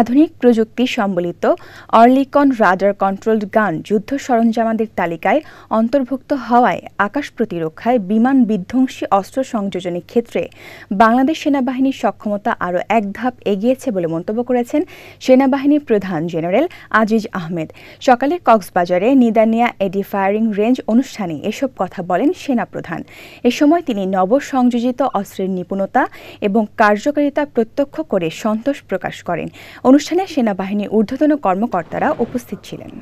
আধুনিক প্রযুক্তি সম্বলিত অর্লিকন রাডার কন্ট্রোলড গান যুদ্ধ সরঞ্জামাদের তালিকায় অন্তর্ভুক্ত হওয়ায় আকাশ প্রতিরক্ষায় বিমান বিধ্বংসী অস্ত্র সংযোজনের ক্ষেত্রে বাংলাদেশ সেনাবাহিনীর সক্ষমতা আরও এক ধাপ এগিয়েছে বলে মন্তব্য করেছেন সেনাবাহিনীর প্রধান জেনারেল আজিজ আহমেদ সকালে কক্সবাজারে নিদানিয়া এডি ফায়ারিং রেঞ্জ অনুষ্ঠানে এসব কথা বলেন সেনাপ্রধান এ সময় তিনি সংযোজিত অস্ত্রের নিপুণতা এবং কার্যকারিতা প্রত্যক্ষ করে সন্তোষ প্রকাশ করেন অনুষ্ঠানে সেনাবাহিনীর ঊর্ধ্বতন কর্মকর্তারা উপস্থিত ছিলেন